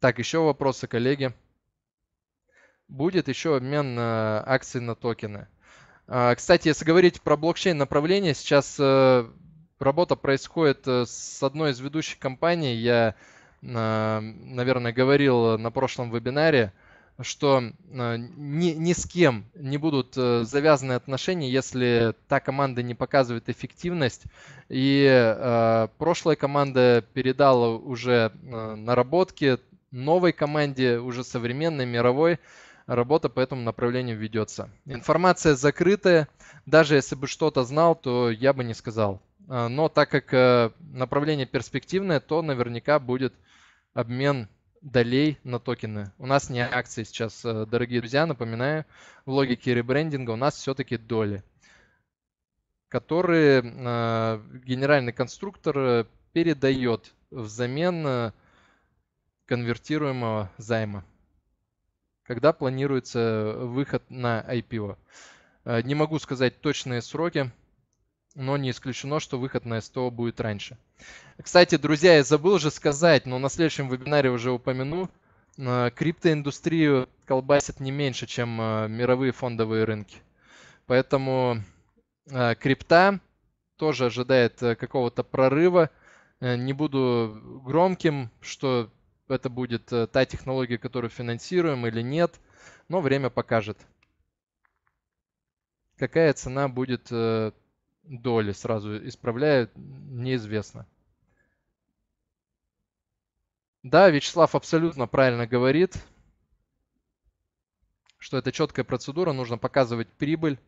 Speaker 1: Так, еще вопросы, коллеги. Будет еще обмен э, акций на токены. А, кстати, если говорить про блокчейн направление, сейчас э, работа происходит э, с одной из ведущих компаний. Я, э, наверное, говорил на прошлом вебинаре, что э, ни, ни с кем не будут завязаны отношения, если та команда не показывает эффективность. И э, прошлая команда передала уже наработки новой команде, уже современной, мировой. Работа по этому направлению ведется. Информация закрытая. Даже если бы что-то знал, то я бы не сказал. А, но так как э, направление перспективное, то наверняка будет обмен долей на токены. У нас не акции сейчас, э, дорогие друзья, напоминаю, в логике ребрендинга у нас все-таки доли, которые э, генеральный конструктор передает взамен конвертируемого займа. Когда планируется выход на IPO? Не могу сказать точные сроки, но не исключено, что выход на СТО будет раньше. Кстати, друзья, я забыл же сказать, но на следующем вебинаре уже упомяну, э, криптоиндустрию колбасит не меньше, чем э, мировые фондовые рынки. Поэтому э, крипта тоже ожидает какого-то прорыва. Не буду громким, что это будет та технология, которую финансируем или нет, но время покажет. Какая цена будет доли сразу исправляю, неизвестно. Да, Вячеслав абсолютно правильно говорит, что это четкая процедура, нужно показывать прибыль.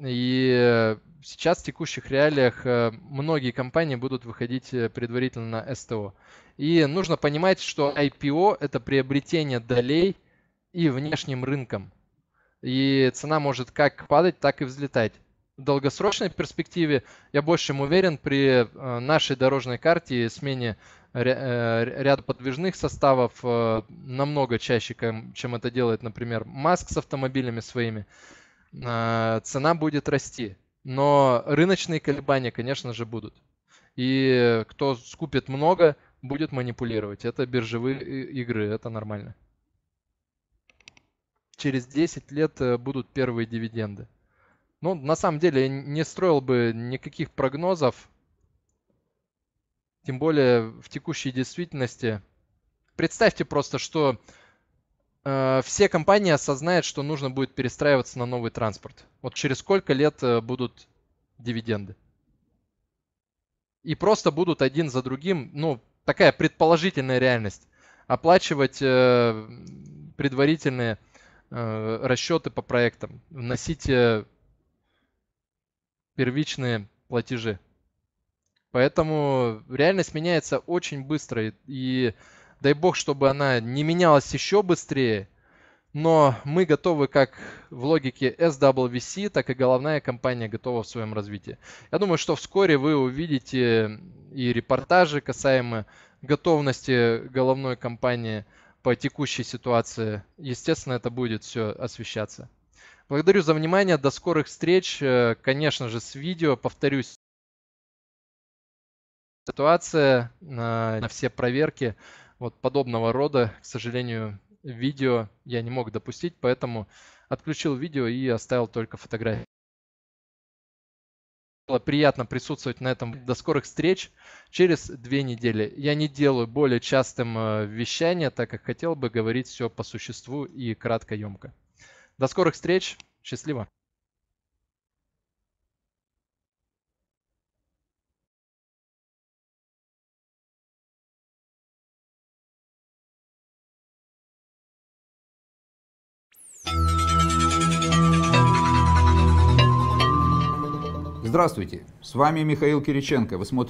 Speaker 1: И сейчас в текущих реалиях э, многие компании будут выходить э, предварительно на СТО. И нужно понимать, что IPO – это приобретение долей и внешним рынком. И цена может как падать, так и взлетать долгосрочной перспективе, я больше чем уверен, при э, нашей дорожной карте и смене э, ряда подвижных составов э, намного чаще, чем это делает, например, Маск с автомобилями своими, цена будет расти. Но рыночные колебания, конечно же, будут. И кто скупит много, будет манипулировать. Это биржевые игры, это нормально. Через 10 лет будут первые дивиденды. Ну, на самом деле, не строил бы никаких прогнозов, тем более в текущей действительности. Представьте просто, что э, все компании осознают, что нужно будет перестраиваться на новый транспорт. Вот через сколько лет э, будут дивиденды. И просто будут один за другим, ну, такая предположительная реальность, оплачивать э, предварительные э, расчеты по проектам, вносить... Э, первичные платежи. Поэтому реальность меняется очень быстро. И, и дай бог, чтобы она не менялась еще быстрее. Но мы готовы как в логике SWC, так и головная компания готова в своем развитии. Я думаю, что вскоре вы увидите и репортажи касаемо готовности головной компании по текущей ситуации. Естественно, это будет все освещаться. Благодарю за внимание. До скорых встреч. Э, конечно же, с видео. Повторюсь, ситуация на, э, на все проверки вот подобного рода, к сожалению, видео я не мог допустить, поэтому отключил видео и оставил только фотографии. Было приятно присутствовать на этом. До скорых встреч через две недели. Я не делаю более частым э, вещания, так как хотел бы говорить все по существу и кратко емко. До скорых встреч. Счастливо. Здравствуйте, с вами Михаил Кириченко. Вы смотрите